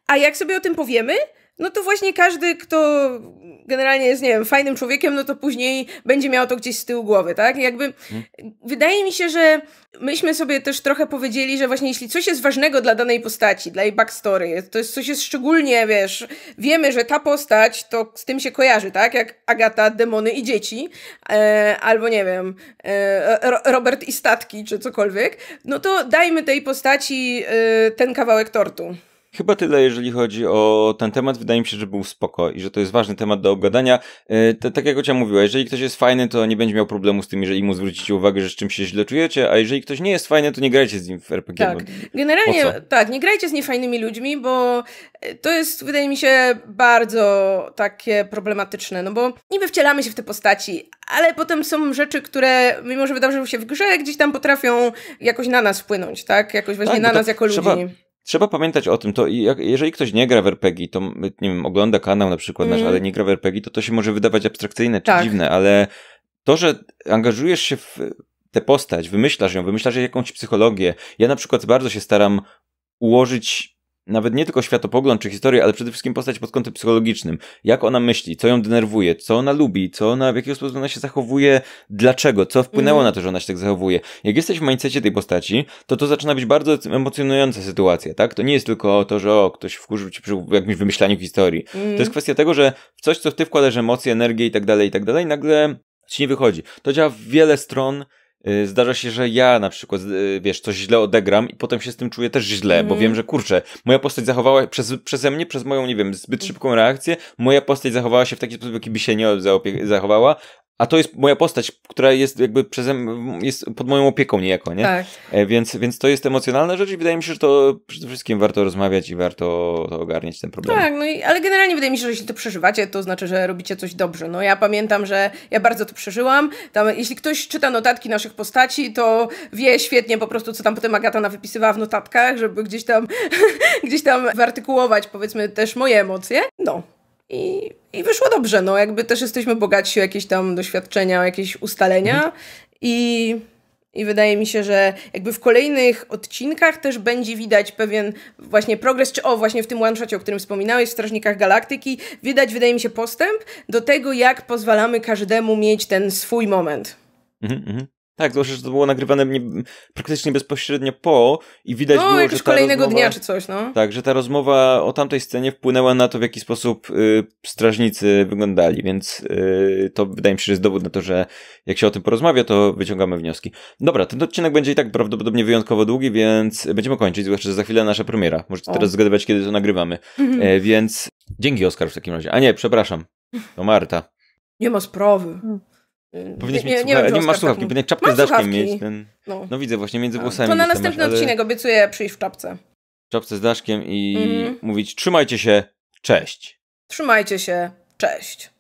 B: A jak sobie o tym powiemy, no to właśnie każdy, kto generalnie jest, nie wiem, fajnym człowiekiem, no to później będzie miał to gdzieś z tyłu głowy, tak? Jakby hmm. wydaje mi się, że myśmy sobie też trochę powiedzieli, że właśnie jeśli coś jest ważnego dla danej postaci, dla jej backstory, to jest coś jest szczególnie, wiesz, wiemy, że ta postać to z tym się kojarzy, tak? Jak Agata, demony i dzieci, e, albo nie wiem, e, Robert i statki, czy cokolwiek, no to dajmy tej postaci e, ten kawałek tortu.
A: Chyba tyle, jeżeli chodzi o ten temat. Wydaje mi się, że był spoko i że to jest ważny temat do obgadania. E, tak jak Ocia mówiła, jeżeli ktoś jest fajny, to nie będzie miał problemu z tym, jeżeli mu zwrócicie uwagę, że z czymś się źle czujecie, a jeżeli ktoś nie jest fajny, to nie grajcie z nim w RPG. Tak, generalnie
B: tak, nie grajcie z niefajnymi ludźmi, bo e, to jest, wydaje mi się, bardzo takie problematyczne, no bo niby wcielamy się w te postaci, ale potem są rzeczy, które mimo, że wydarzyły się w grze, gdzieś tam potrafią jakoś na nas wpłynąć, tak? Jakoś właśnie tak, na nas jako trzeba... ludzi
A: Trzeba pamiętać o tym, to jak, jeżeli ktoś nie gra w RPG, to nie wiem, ogląda kanał na przykład mm. nasz, mhm. ale nie gra w RPG, to to się może wydawać abstrakcyjne czy tak. dziwne, ale to, że angażujesz się w tę postać, wymyślasz ją, wymyślasz jakąś psychologię. Ja na przykład bardzo się staram ułożyć nawet nie tylko światopogląd czy historię, ale przede wszystkim postać pod kątem psychologicznym. Jak ona myśli, co ją denerwuje, co ona lubi, co ona, w jaki sposób ona się zachowuje, dlaczego, co wpłynęło mm. na to, że ona się tak zachowuje. Jak jesteś w mindsetie tej postaci, to to zaczyna być bardzo emocjonująca sytuacja, tak? To nie jest tylko to, że o, ktoś wkurzył cię przy jakimś wymyślaniu historii. Mm. To mhm. jest kwestia tego, że w coś, co w ty wkładasz emocje, energię i tak dalej, i tak dalej, nagle ci nie wychodzi. To działa w wiele stron Y, zdarza się, że ja na przykład, y, wiesz, coś źle odegram i potem się z tym czuję też źle, mm. bo mhm. wiem, że kurczę, moja postać zachowała przez, przeze mnie, przez moją, nie wiem, zbyt szybką reakcję, moja postać zachowała się w taki sposób, jaki by się nie zaopie- zachowała, a to jest moja postać, która jest jakby przeze, jest pod moją opieką niejako, nie? Tak. E, więc, więc to jest emocjonalna rzecz i wydaje mi się, że to przede wszystkim warto rozmawiać i warto to ogarniać ten
B: problem. Tak, no i, ale generalnie wydaje mi się, że jeśli to przeżywacie, to znaczy, że robicie coś dobrze. No ja pamiętam, że ja bardzo to przeżyłam. Tam, jeśli ktoś czyta notatki naszych postaci, to wie świetnie po prostu, co tam potem Agata nawypisywała w notatkach, żeby gdzieś tam, gdzieś tam wyartykułować powiedzmy też moje emocje. No, i, I wyszło dobrze, no jakby też jesteśmy bogatsi o jakieś tam doświadczenia, o jakieś ustalenia mhm. i i wydaje mi się, że jakby w kolejnych odcinkach też będzie widać pewien właśnie progres, czy o właśnie w tym one o którym wspominałeś, w Strażnikach Galaktyki, widać wydaje mi się postęp do tego, jak pozwalamy każdemu mieć ten swój moment.
A: Mhm, mhm. Tak, zwłaszcza, że to było nagrywane nie, praktycznie bezpośrednio po i widać no, było, że kolejnego rozmowa, dnia czy coś, no. Tak, że ta rozmowa o tamtej scenie wpłynęła na to, w jaki sposób y, strażnicy wyglądali, więc y, to wydaje mi się, że jest dowód na to, że jak się o tym porozmawia, to wyciągamy wnioski. Dobra, ten odcinek będzie i tak prawdopodobnie wyjątkowo długi, więc będziemy kończyć, zwłaszcza, że za chwilę nasza premiera. Możecie o. teraz zgadywać, kiedy to nagrywamy. Mhm. E, więc dzięki Oskar w takim razie. A nie, przepraszam. To Marta.
B: Nie ma sprawy. Hmm. Powinieneś nie, mieć nie, nie, nie masz słuchawki, tak powinien czapkę mam z daszkiem słuchawki. mieć. Ten... No. no. widzę właśnie,
A: między włosami. No. To na następny masz, odcinek
B: ale... obiecuję przyjść w czapce.
A: W czapce z daszkiem i mm. mówić trzymajcie się, cześć.
B: Trzymajcie się, cześć.